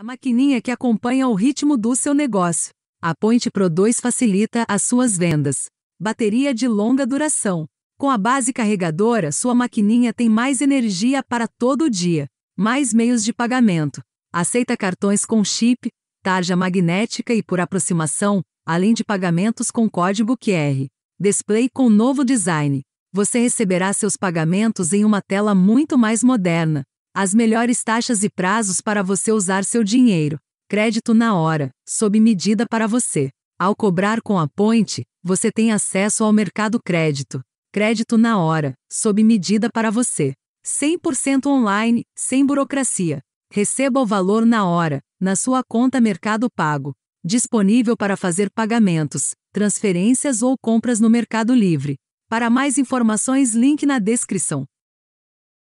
A maquininha que acompanha o ritmo do seu negócio. A Point Pro 2 facilita as suas vendas. Bateria de longa duração. Com a base carregadora, sua maquininha tem mais energia para todo o dia. Mais meios de pagamento. Aceita cartões com chip, tarja magnética e por aproximação, além de pagamentos com código QR. Display com novo design. Você receberá seus pagamentos em uma tela muito mais moderna, as melhores taxas e prazos para você usar seu dinheiro. Crédito na hora, sob medida para você. Ao cobrar com a Point, você tem acesso ao mercado crédito. Crédito na hora, sob medida para você. 100% online, sem burocracia. Receba o valor na hora, na sua conta Mercado Pago. Disponível para fazer pagamentos, transferências ou compras no Mercado Livre. Para mais informações, link na descrição.